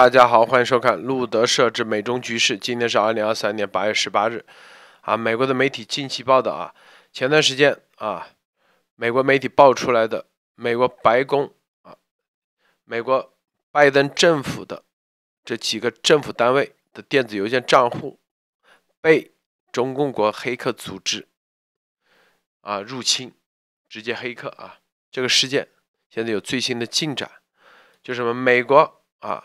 大家好，欢迎收看路德设置美中局势。今天是二零二三年八月十八日，啊，美国的媒体近期报道啊，前段时间啊，美国媒体爆出来的美国白宫啊，美国拜登政府的这几个政府单位的电子邮件账户被中共国黑客组织啊入侵，直接黑客啊，这个事件现在有最新的进展，就是什么美国啊。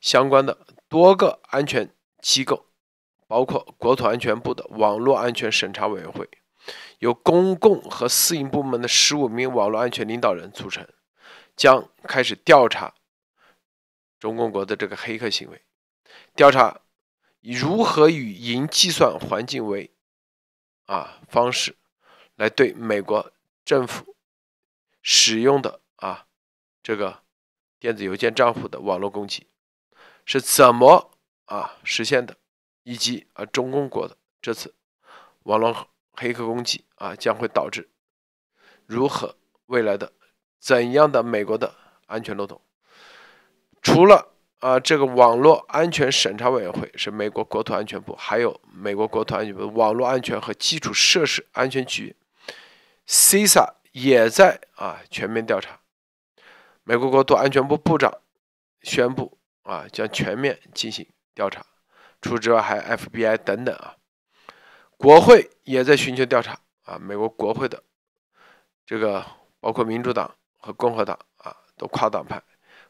相关的多个安全机构，包括国土安全部的网络安全审查委员会，由公共和私营部门的十五名网络安全领导人组成，将开始调查，中共国的这个黑客行为，调查如何以云计算环境为啊方式，来对美国政府使用的啊这个电子邮件账户的网络攻击。是怎么啊实现的，以及啊，中公国的这次网络黑客攻击啊，将会导致如何未来的怎样的美国的安全漏洞？除了啊，这个网络安全审查委员会是美国国土安全部，还有美国国土安全部网络安全和基础设施安全局 CISA 也在啊全面调查。美国国土安全部部长宣布。啊，将全面进行调查。除此之外，还有 FBI 等等啊。国会也在寻求调查啊。美国国会的这个包括民主党和共和党啊，都跨党派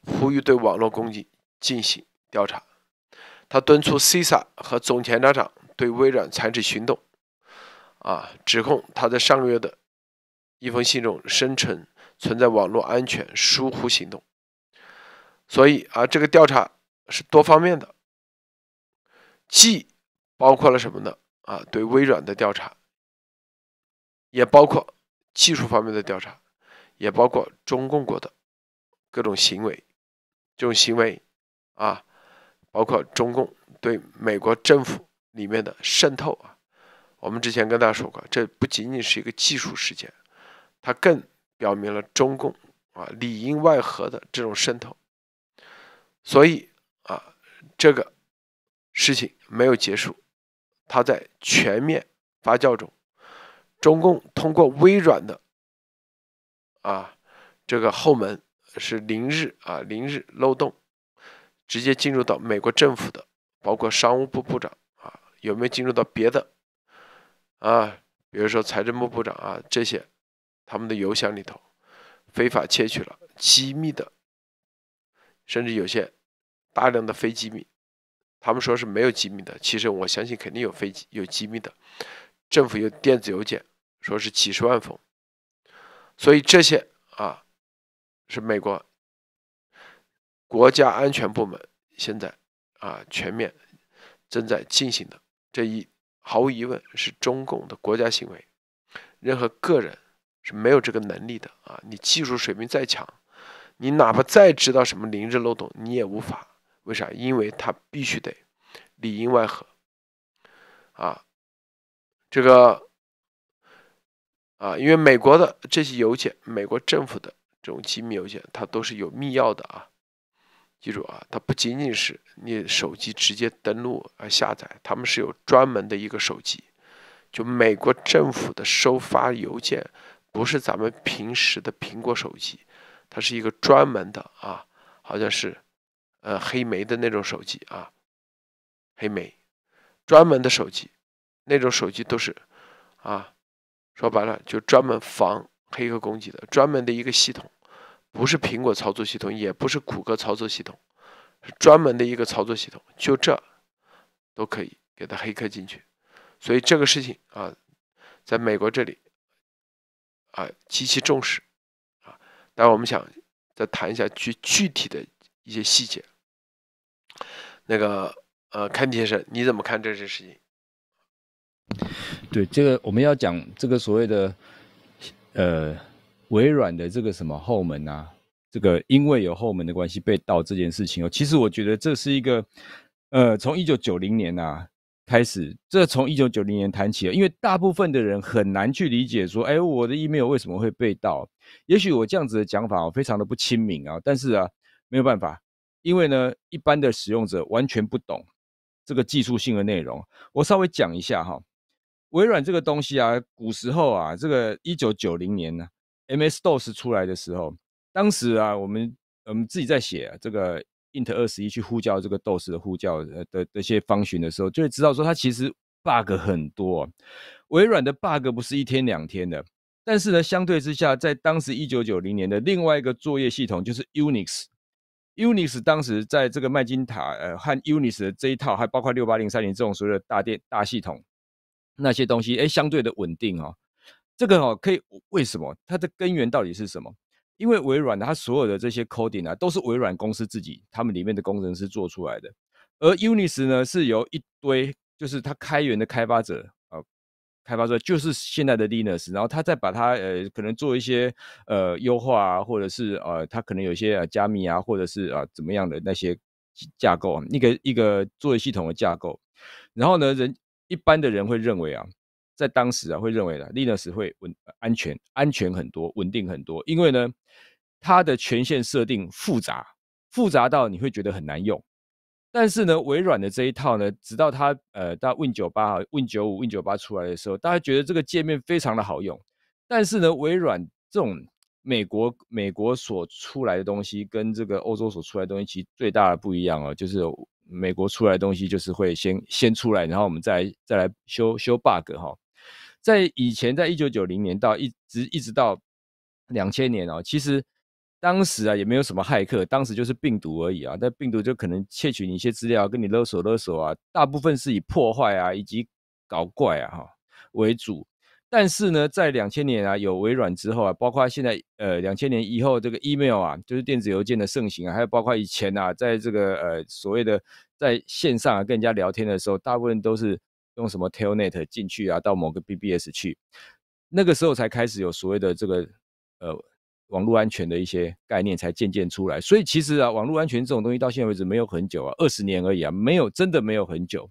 呼吁对网络攻击进行调查。他敦促 CISA 和总检察长对微软采取行动。啊，指控他在上个月的一封信中声称存在网络安全疏忽行动。所以啊，这个调查是多方面的，既包括了什么呢？啊，对微软的调查，也包括技术方面的调查，也包括中共国的各种行为，这种行为啊，包括中共对美国政府里面的渗透啊。我们之前跟大家说过，这不仅仅是一个技术事件，它更表明了中共啊里应外合的这种渗透。所以啊，这个事情没有结束，它在全面发酵中。中共通过微软的啊这个后门是零日啊零日漏洞，直接进入到美国政府的，包括商务部部长啊有没有进入到别的啊，比如说财政部部长啊这些他们的邮箱里头，非法窃取了机密的，甚至有些。大量的非机密，他们说是没有机密的，其实我相信肯定有非机、有机密的。政府有电子邮件，说是几十万封，所以这些啊，是美国国家安全部门现在啊全面正在进行的这一，毫无疑问是中共的国家行为，任何个人是没有这个能力的啊！你技术水平再强，你哪怕再知道什么零日漏洞，你也无法。为啥？因为他必须得里应外合啊！这个啊，因为美国的这些邮件，美国政府的这种机密邮件，它都是有密钥的啊！记住啊，它不仅仅是你手机直接登录而下载，他们是有专门的一个手机。就美国政府的收发邮件，不是咱们平时的苹果手机，它是一个专门的啊，好像是。呃，黑莓的那种手机啊，黑莓专门的手机，那种手机都是，啊，说白了就专门防黑客攻击的，专门的一个系统，不是苹果操作系统，也不是谷歌操作系统，是专门的一个操作系统，就这都可以给它黑客进去。所以这个事情啊，在美国这里啊极其重视啊。但我们想再谈一下具具体的。一些细节，那个呃，肯先生，你怎么看这件事情？对这个，我们要讲这个所谓的呃，微软的这个什么后门啊，这个因为有后门的关系被盗这件事情哦，其实我觉得这是一个呃，从一九九零年啊开始，这从一九九零年谈起，因为大部分的人很难去理解说，哎，我的 email 为什么会被盗？也许我这样子的讲法非常的不亲民啊，但是啊。没有办法，因为呢，一般的使用者完全不懂这个技术性的内容。我稍微讲一下哈，微软这个东西啊，古时候啊，这个一九九零年呢，M S D O S 出来的时候，当时啊，我们我们自己在写这个 i n t 二十一去呼叫这个 D O S 的呼叫的的这些方询的时候，就会知道说它其实 bug 很多。微软的 bug 不是一天两天的，但是呢，相对之下，在当时一九九零年的另外一个作业系统就是 Unix。Unix 当时在这个麦金塔呃和 Unix 的这一套，还包括六八零三零这种所谓的大电大系统那些东西，哎，相对的稳定哦。这个哦可以，为什么它的根源到底是什么？因为微软它所有的这些 coding 啊，都是微软公司自己他们里面的工程师做出来的，而 Unix 呢是由一堆就是它开源的开发者。开发出来就是现在的 Linux，然后他再把它呃，可能做一些呃优化啊，或者是呃，他可能有一些加密啊，或者是啊，怎么样的那些架构，啊，一个一个作业系统的架构。然后呢，人一般的人会认为啊，在当时啊，会认为啊，Linux 会稳安全、安全很多，稳定很多，因为呢，它的权限设定复杂，复杂到你会觉得很难用。但是呢，微软的这一套呢，直到它呃到 Win 九八哈、Win 九五、Win 九八出来的时候，大家觉得这个界面非常的好用。但是呢，微软这种美国美国所出来的东西跟这个欧洲所出来的东西，其实最大的不一样哦，就是美国出来的东西就是会先先出来，然后我们再再来修修 bug 哈。在以前，在一九九零年到一直一直到两千年哦，其实。当时啊也没有什么骇客，当时就是病毒而已啊。但病毒就可能窃取你一些资料，跟你勒索勒索啊。大部分是以破坏啊以及搞怪啊哈为主。但是呢，在两千年啊有微软之后啊，包括现在呃两千年以后这个 email 啊，就是电子邮件的盛行啊，还有包括以前啊，在这个呃所谓的在线上跟人家聊天的时候，大部分都是用什么 telnet 进去啊到某个 BBS 去，那个时候才开始有所谓的这个呃。网络安全的一些概念才渐渐出来，所以其实啊，网络安全这种东西到现在为止没有很久啊，二十年而已啊，没有真的没有很久。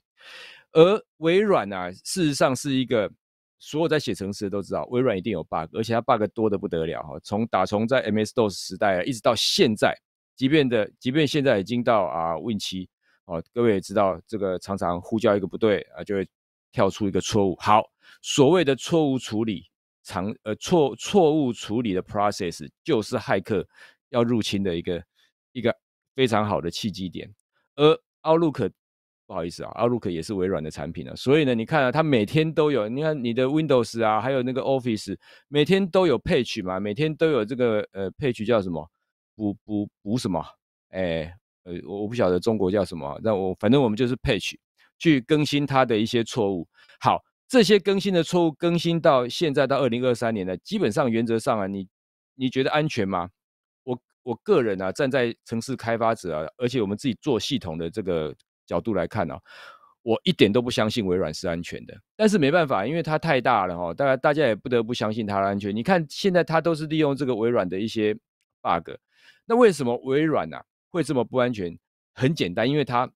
而微软呢，事实上是一个所有在写程式都知道，微软一定有 bug，而且它 bug 多的不得了哈。从打从在 MS DOS 时代啊、一直到现在，即便的即便现在已经到啊 Win 七哦，各位也知道这个常常呼叫一个不对啊，就会跳出一个错误。好，所谓的错误处理。常呃错错误处理的 process 就是骇客要入侵的一个一个非常好的契机点，而 Outlook 不好意思啊，Outlook 也是微软的产品了，所以呢，你看啊，它每天都有，你看你的 Windows 啊，还有那个 Office，每天都有 patch 嘛，每天都有这个呃 patch 叫什么补补补什么，哎呃，我我不晓得中国叫什么，那我反正我们就是 patch 去更新它的一些错误，好。这些更新的错误更新到现在到二零二三年呢，基本上原则上啊，你你觉得安全吗？我我个人啊，站在城市开发者啊，而且我们自己做系统的这个角度来看啊，我一点都不相信微软是安全的。但是没办法，因为它太大了哈，当然大家也不得不相信它的安全。你看现在它都是利用这个微软的一些 bug，那为什么微软呢会这么不安全？很简单，因为它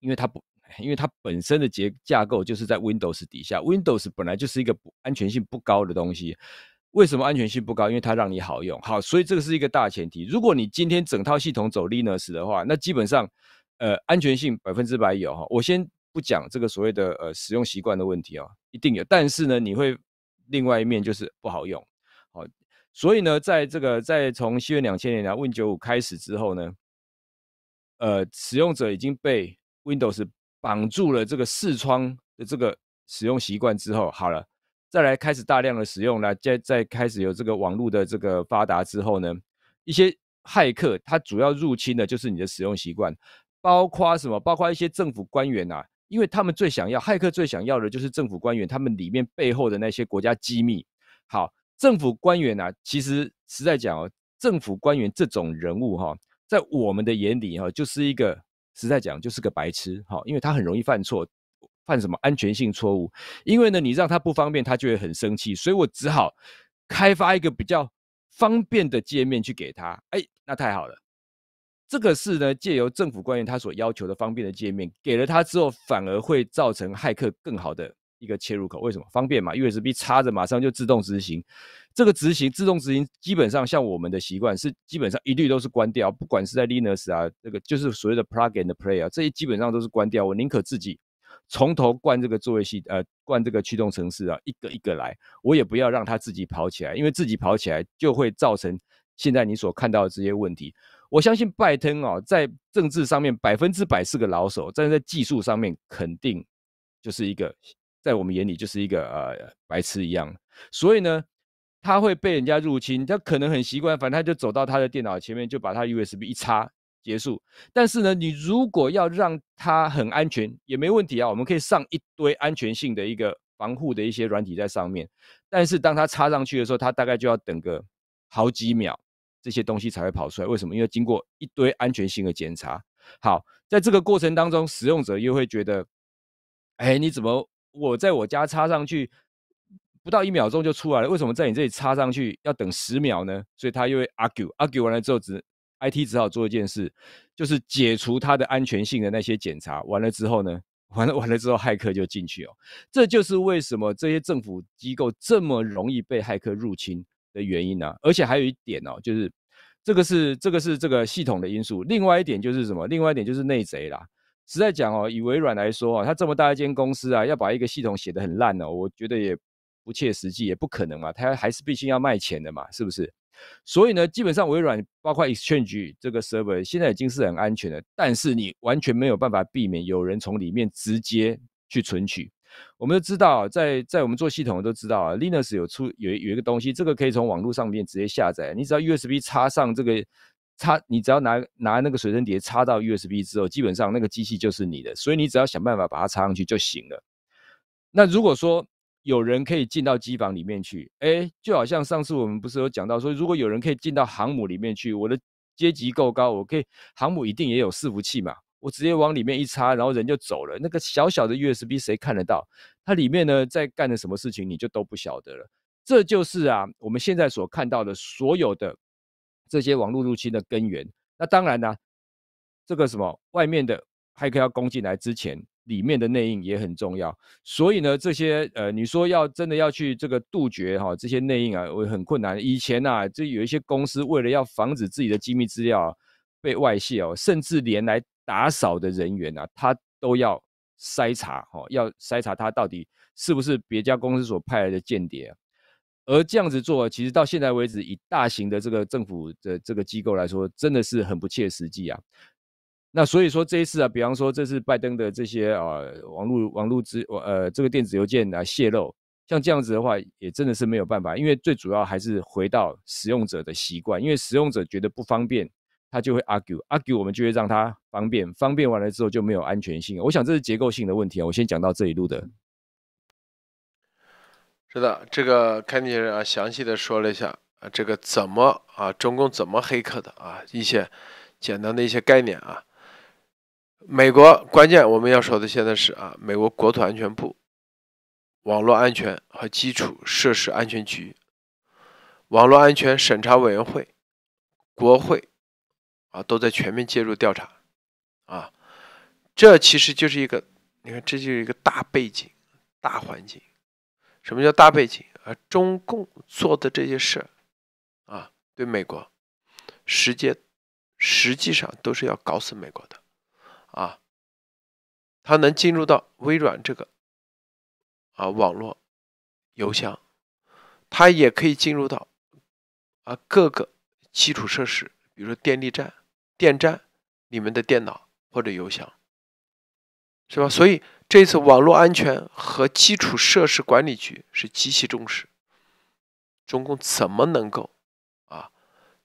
因为它不。因为它本身的结架构就是在 Windows 底下，Windows 本来就是一个不安全性不高的东西。为什么安全性不高？因为它让你好用，好，所以这个是一个大前提。如果你今天整套系统走 Linux 的话，那基本上，呃，安全性百分之百有哈。我先不讲这个所谓的呃使用习惯的问题啊，一定有。但是呢，你会另外一面就是不好用，好，所以呢，在这个在从西元两千年啊 Win 九五开始之后呢，呃，使用者已经被 Windows 绑住了这个视窗的这个使用习惯之后，好了，再来开始大量的使用了。再再开始有这个网络的这个发达之后呢，一些骇客他主要入侵的就是你的使用习惯，包括什么？包括一些政府官员啊，因为他们最想要，骇客最想要的就是政府官员他们里面背后的那些国家机密。好，政府官员啊，其实实在讲哦，政府官员这种人物哈，在我们的眼里哈，就是一个。实在讲，就是个白痴，哈，因为他很容易犯错，犯什么安全性错误？因为呢，你让他不方便，他就会很生气，所以我只好开发一个比较方便的界面去给他。哎，那太好了，这个是呢，借由政府官员他所要求的方便的界面给了他之后，反而会造成骇客更好的。一个切入口，为什么方便嘛？USB 插着马上就自动执行。这个执行自动执行，基本上像我们的习惯是基本上一律都是关掉，不管是在 Linux 啊，这个就是所谓的 Plug and Play 啊，这些基本上都是关掉。我宁可自己从头灌这个作业系，呃，灌这个驱动程式啊，一个一个来，我也不要让它自己跑起来，因为自己跑起来就会造成现在你所看到的这些问题。我相信拜登啊，在政治上面百分之百是个老手，但是在技术上面肯定就是一个。在我们眼里就是一个呃白痴一样，所以呢，他会被人家入侵。他可能很习惯，反正他就走到他的电脑前面，就把他 USB 一插结束。但是呢，你如果要让他很安全，也没问题啊。我们可以上一堆安全性的一个防护的一些软体在上面。但是当他插上去的时候，他大概就要等个好几秒，这些东西才会跑出来。为什么？因为经过一堆安全性的检查。好，在这个过程当中，使用者又会觉得，哎，你怎么？我在我家插上去，不到一秒钟就出来了。为什么在你这里插上去要等十秒呢？所以他又会 argue，argue 完了之后，只 IT 只好做一件事，就是解除他的安全性的那些检查。完了之后呢，完了完了之后，骇客就进去哦。这就是为什么这些政府机构这么容易被骇客入侵的原因呢？而且还有一点哦，就是这个是这个是这个系统的因素。另外一点就是什么？另外一点就是内贼啦。实在讲哦，以微软来说啊，它这么大一间公司啊，要把一个系统写得很烂哦，我觉得也不切实际，也不可能啊。它还是毕竟要卖钱的嘛，是不是？所以呢，基本上微软包括 Exchange 这个 Server 现在已经是很安全的，但是你完全没有办法避免有人从里面直接去存取。我们都知道，在在我们做系统都知道啊，Linux 有出有有一个东西，这个可以从网络上面直接下载，你只要 USB 插上这个。插你只要拿拿那个随身碟插到 U S B 之后，基本上那个机器就是你的，所以你只要想办法把它插上去就行了。那如果说有人可以进到机房里面去，哎，就好像上次我们不是有讲到说，如果有人可以进到航母里面去，我的阶级够高，我可以航母一定也有伺服器嘛，我直接往里面一插，然后人就走了。那个小小的 U S B 谁看得到？它里面呢在干的什么事情你就都不晓得了。这就是啊我们现在所看到的所有的。这些网络入侵的根源，那当然呢，这个什么外面的黑客要攻进来之前，里面的内应也很重要。所以呢，这些呃，你说要真的要去这个杜绝哈这些内应啊，我很困难。以前呐，这有一些公司为了要防止自己的机密资料被外泄哦，甚至连来打扫的人员啊，他都要筛查哈，要筛查他到底是不是别家公司所派来的间谍。而这样子做，其实到现在为止，以大型的这个政府的这个机构来说，真的是很不切实际啊。那所以说这一次啊，比方说这次拜登的这些啊，网路网路之呃这个电子邮件啊泄露，像这样子的话，也真的是没有办法，因为最主要还是回到使用者的习惯，因为使用者觉得不方便，他就会 argue argue，我们就会让他方便，方便完了之后就没有安全性。我想这是结构性的问题啊。我先讲到这一路的。是的，这个凯尼啊，详细的说了一下啊，这个怎么啊，中共怎么黑客的啊，一些简单的一些概念啊。美国关键我们要说的现在是啊，美国国土安全部网络安全和基础设施安全局、网络安全审查委员会、国会啊，都在全面介入调查啊。这其实就是一个，你看这就是一个大背景、大环境。什么叫大背景啊？中共做的这些事啊，对美国，实际实际上都是要搞死美国的，啊，他能进入到微软这个，啊，网络，邮箱，他也可以进入到，啊，各个基础设施，比如说电力站、电站里面的电脑或者邮箱，是吧？所以。这次网络安全和基础设施管理局是极其重视，中共怎么能够，啊，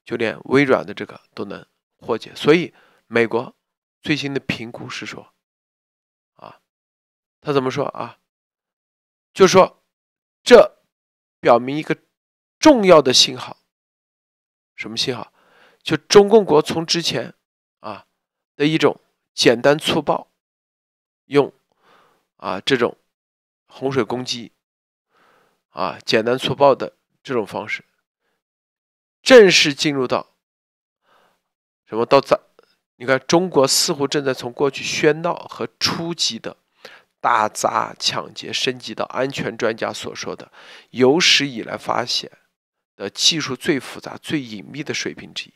就连微软的这个都能破解？所以美国最新的评估是说，啊，他怎么说啊？就是说，这表明一个重要的信号，什么信号？就中共国从之前啊的一种简单粗暴用。啊，这种洪水攻击啊，简单粗暴的这种方式，正式进入到什么到咱你看，中国似乎正在从过去喧闹和初级的打砸抢劫，升级到安全专家所说的有史以来发现的技术最复杂、最隐秘的水平之一。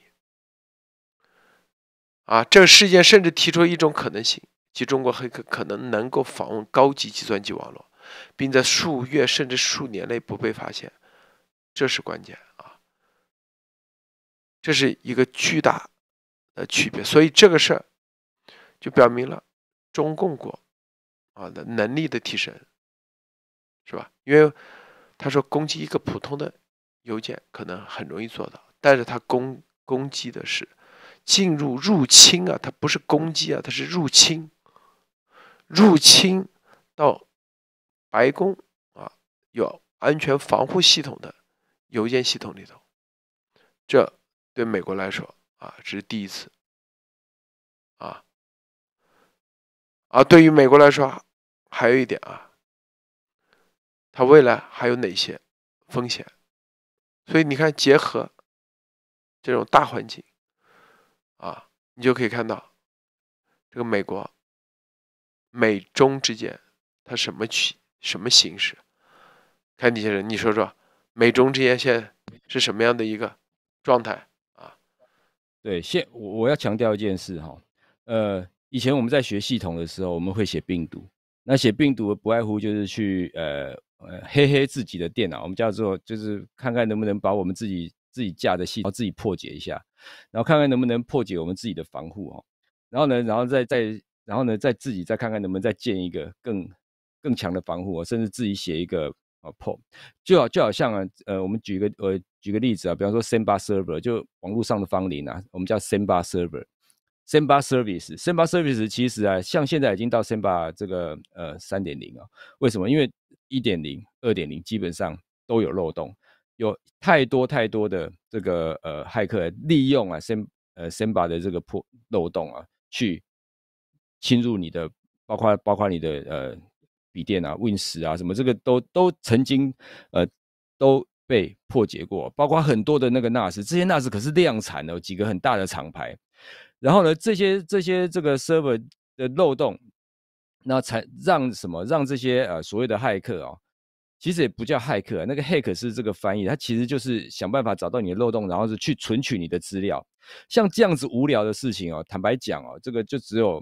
啊，这个事件甚至提出一种可能性。即中国黑客可能能够访问高级计算机网络，并在数月甚至数年内不被发现，这是关键啊！这是一个巨大的区别，所以这个事儿就表明了中共国啊的能力的提升，是吧？因为他说攻击一个普通的邮件可能很容易做到，但是他攻攻击的是进入入侵啊，他不是攻击啊，他是入侵。入侵到白宫啊有安全防护系统的邮件系统里头，这对美国来说啊这是第一次啊啊对于美国来说还有一点啊，它未来还有哪些风险？所以你看，结合这种大环境啊，你就可以看到这个美国。美中之间，它什么形什么形式？凯蒂先生，你说说，美中之间现在是什么样的一个状态啊？对，现我我要强调一件事哈，呃，以前我们在学系统的时候，我们会写病毒，那写病毒不外乎就是去呃呃黑黑自己的电脑，我们叫做就是看看能不能把我们自己自己架的系统自己破解一下，然后看看能不能破解我们自己的防护哈，然后呢，然后再再。然后呢，再自己再看看能不能再建一个更更强的防护啊，甚至自己写一个啊破，就好就好像啊呃，我们举个呃举个例子啊，比方说 Samba Server 就网络上的方林啊，我们叫 Samba Server、Samba Service、Samba Service 其实啊，像现在已经到 Samba 这个呃三点零啊，为什么？因为一点零、二点零基本上都有漏洞，有太多太多的这个呃骇客利用啊 S a 呃 Samba 的这个破漏洞啊去。侵入你的，包括包括你的呃笔电啊、Win 十啊什么，这个都都曾经呃都被破解过，包括很多的那个 NAS，这些 NAS 可是量产的几个很大的厂牌。然后呢，这些这些这个 server 的漏洞，那才让什么让这些呃所谓的骇客啊，其实也不叫骇客，那个 hack 是这个翻译，它其实就是想办法找到你的漏洞，然后是去存取你的资料。像这样子无聊的事情哦，坦白讲哦，这个就只有。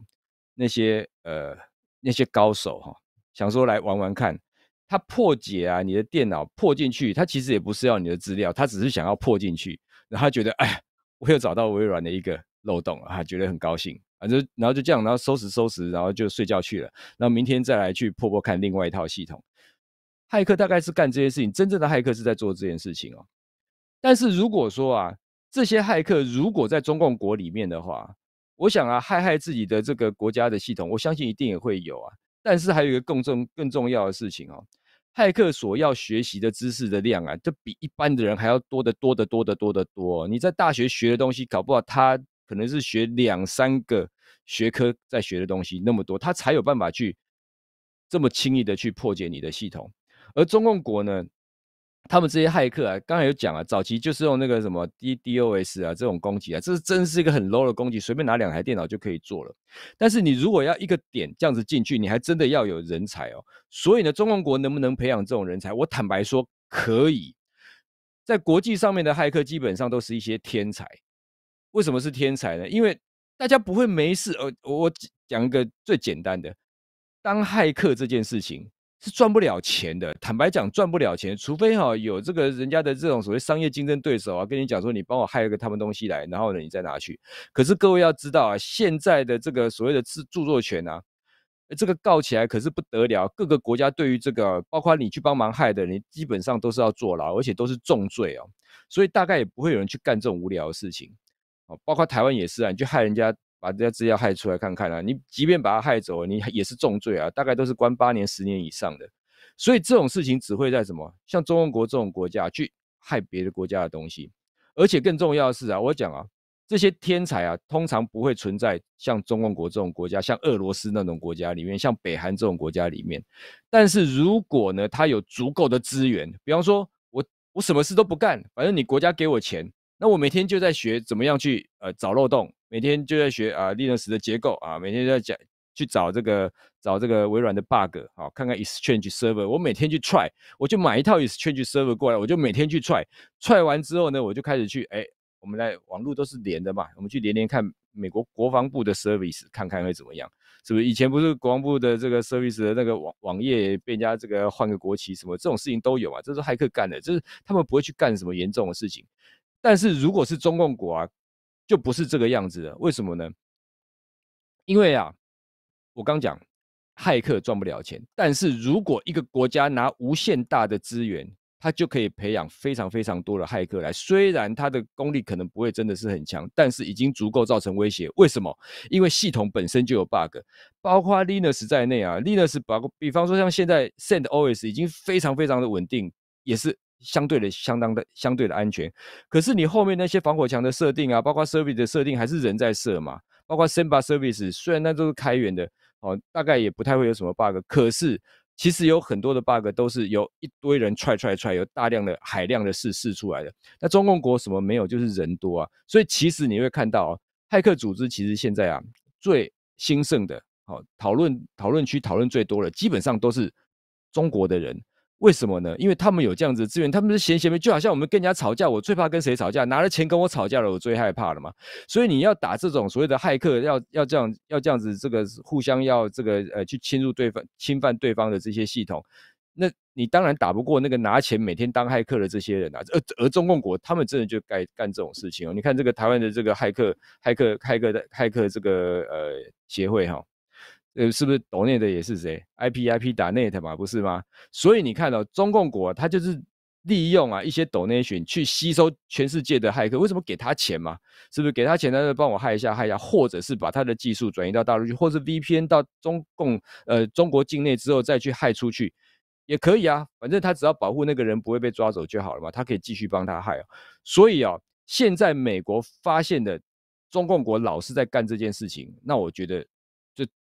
那些呃那些高手哈，想说来玩玩看，他破解啊你的电脑破进去，他其实也不是要你的资料，他只是想要破进去，然后他觉得哎，我又找到微软的一个漏洞啊，觉得很高兴，反正然后就这样，然后收拾收拾，然后就睡觉去了，然后明天再来去破破看另外一套系统。骇客大概是干这些事情，真正的骇客是在做这件事情哦。但是如果说啊，这些骇客如果在中共国里面的话，我想啊，害害自己的这个国家的系统，我相信一定也会有啊。但是还有一个更重、更重要的事情哦，骇客所要学习的知识的量啊，这比一般的人还要多得多得多得多得多。你在大学学的东西，搞不好他可能是学两三个学科在学的东西那么多，他才有办法去这么轻易的去破解你的系统。而中共国呢？他们这些骇客啊，刚才有讲啊，早期就是用那个什么 D D O S 啊这种攻击啊，这是真是一个很 low 的攻击，随便拿两台电脑就可以做了。但是你如果要一个点这样子进去，你还真的要有人才哦。所以呢，中国国能不能培养这种人才？我坦白说，可以在国际上面的骇客基本上都是一些天才。为什么是天才呢？因为大家不会没事。呃，我讲一个最简单的，当骇客这件事情。是赚不了钱的，坦白讲赚不了钱，除非哈有这个人家的这种所谓商业竞争对手啊，跟你讲说你帮我害一个他们东西来，然后呢你再拿去。可是各位要知道啊，现在的这个所谓的制著作权啊，这个告起来可是不得了，各个国家对于这个包括你去帮忙害的，你基本上都是要坐牢，而且都是重罪哦。所以大概也不会有人去干这种无聊的事情哦。包括台湾也是啊，你去害人家。把这些资料害出来看看啊！你即便把他害走，你也是重罪啊，大概都是关八年、十年以上的。所以这种事情只会在什么像中庸国这种国家去害别的国家的东西，而且更重要的是啊，我讲啊，这些天才啊，通常不会存在像中庸国这种国家，像俄罗斯那种国家里面，像北韩这种国家里面。但是如果呢，他有足够的资源，比方说我我什么事都不干，反正你国家给我钱，那我每天就在学怎么样去呃找漏洞。每天就在学啊，历史的结构啊，每天在讲去找这个找这个微软的 bug，啊，看看 Exchange Server。我每天去 try，我就买一套 Exchange Server 过来，我就每天去 try。try 完之后呢，我就开始去哎，我们来网络都是连的嘛，我们去连连看美国国防部的 service，看看会怎么样，是不是？以前不是国防部的这个 service 的那个网网页被人家这个换个国旗什么这种事情都有啊，这是骇客干的，就是他们不会去干什么严重的事情。但是如果是中共国啊。就不是这个样子的，为什么呢？因为啊，我刚讲，骇客赚不了钱，但是如果一个国家拿无限大的资源，他就可以培养非常非常多的骇客来。虽然他的功力可能不会真的是很强，但是已经足够造成威胁。为什么？因为系统本身就有 bug，包括 Linux 在内啊，Linux 包，u 比方说像现在 s e n d o s 已经非常非常的稳定，也是。相对的，相当的，相对的安全。可是你后面那些防火墙的设定啊，包括 service 的设定，还是人在设嘛？包括 s a m b a service，虽然那都是开源的哦，大概也不太会有什么 bug。可是其实有很多的 bug 都是由一堆人踹踹踹，有大量的、海量的试试出来的。那中共国什么没有？就是人多啊。所以其实你会看到，骇客组织其实现在啊最兴盛的，好讨论讨论区讨论最多的，基本上都是中国的人。为什么呢？因为他们有这样子的资源，他们是闲闲梅，就好像我们跟人家吵架，我最怕跟谁吵架？拿了钱跟我吵架了，我最害怕了嘛。所以你要打这种所谓的骇客，要要这样要这样子，这个互相要这个呃去侵入对方、侵犯对方的这些系统，那你当然打不过那个拿钱每天当骇客的这些人啊。而而中共国他们真的就该干这种事情哦。你看这个台湾的这个骇客、骇客、骇客的骇客这个呃协会哈。呃，是不是 donate 的也是谁？IP IP 打 net 嘛，不是吗？所以你看到中共国，它就是利用啊一些 donation 去吸收全世界的骇客。为什么给他钱嘛？是不是给他钱，他就帮我害一下害一下，或者是把他的技术转移到大陆去，或者 VPN 到中共呃中国境内之后再去害出去也可以啊。反正他只要保护那个人不会被抓走就好了嘛。他可以继续帮他害啊。所以啊，现在美国发现的中共国老是在干这件事情，那我觉得。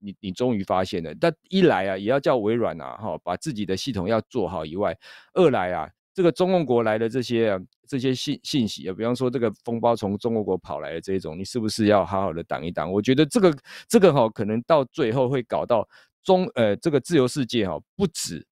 你你终于发现了，但一来啊，也要叫微软啊，哈，把自己的系统要做好以外，二来啊，这个中共国来的这些啊，这些信信息啊，比方说这个风暴从中国国跑来的这种，你是不是要好好的挡一挡？我觉得这个这个哈，可能到最后会搞到中呃这个自由世界哈，不止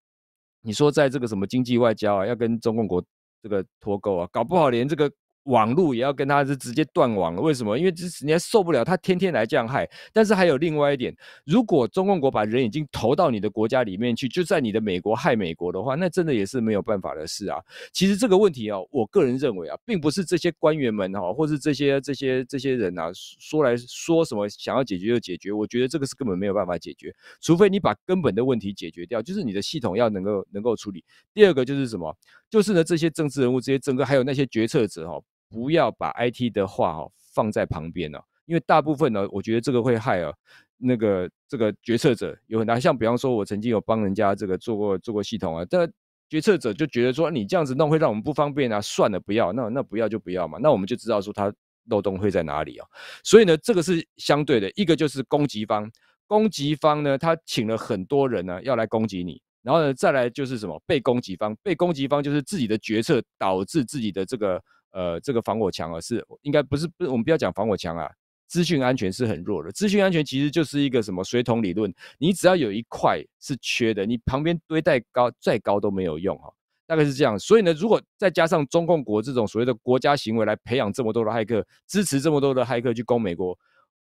你说在这个什么经济外交啊，要跟中共国这个脱钩啊，搞不好连这个。网路也要跟他是直接断网了，为什么？因为这人家受不了，他天天来这样害。但是还有另外一点，如果中共国把人已经投到你的国家里面去，就在你的美国害美国的话，那真的也是没有办法的事啊。其实这个问题啊，我个人认为啊，并不是这些官员们哈，或是这些这些这些人啊，说来说什么想要解决就解决。我觉得这个是根本没有办法解决，除非你把根本的问题解决掉，就是你的系统要能够能够处理。第二个就是什么？就是呢，这些政治人物、这些整个还有那些决策者哈，不要把 IT 的话哦放在旁边哦，因为大部分呢，我觉得这个会害啊那个这个决策者有很大。像比方说，我曾经有帮人家这个做过做过系统啊，但决策者就觉得说你这样子弄会让我们不方便啊，算了，不要，那那不要就不要嘛，那我们就知道说它漏洞会在哪里哦。所以呢，这个是相对的，一个就是攻击方，攻击方呢，他请了很多人呢要来攻击你。然后呢，再来就是什么被攻击方？被攻击方就是自己的决策导致自己的这个呃这个防火墙啊，是应该不是不我们不要讲防火墙啊，资讯安全是很弱的。资讯安全其实就是一个什么水桶理论，你只要有一块是缺的，你旁边堆再高再高都没有用哈，大概是这样。所以呢，如果再加上中共国这种所谓的国家行为来培养这么多的骇客，支持这么多的骇客去攻美国，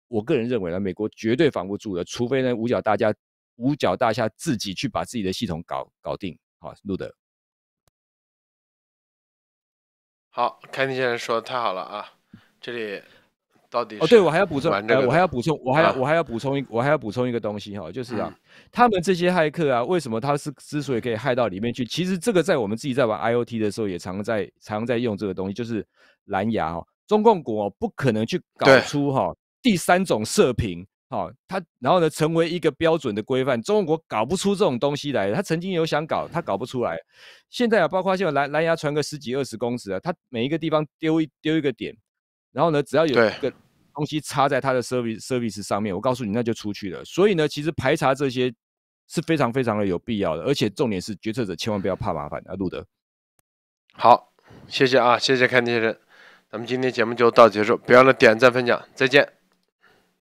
我个人认为呢，美国绝对防不住的，除非呢五角大家。五角大侠自己去把自己的系统搞搞定，好，路德。好，凯蒂先生说的太好了啊，这里到底哦，对我还要补充，我还要补充，我还要我还要补充一，我还要补充一个东西哈，就是啊，他们这些骇客啊，为什么他是之所以可以骇到里面去？其实这个在我们自己在玩 IOT 的时候，也常在常在用这个东西，就是蓝牙哈。中共国不可能去搞出哈第三种射频。好，它然后呢，成为一个标准的规范。中国搞不出这种东西来，他曾经有想搞，他搞不出来。现在啊，包括像蓝蓝牙传个十几二十公尺啊，它每一个地方丢一丢一个点，然后呢，只要有一个东西插在他的 service service 上面，我告诉你那就出去了。所以呢，其实排查这些是非常非常的有必要的，而且重点是决策者千万不要怕麻烦啊，路德。好，谢谢啊，谢谢看庭先生，咱们今天节目就到结束，不要了点赞分享，再见。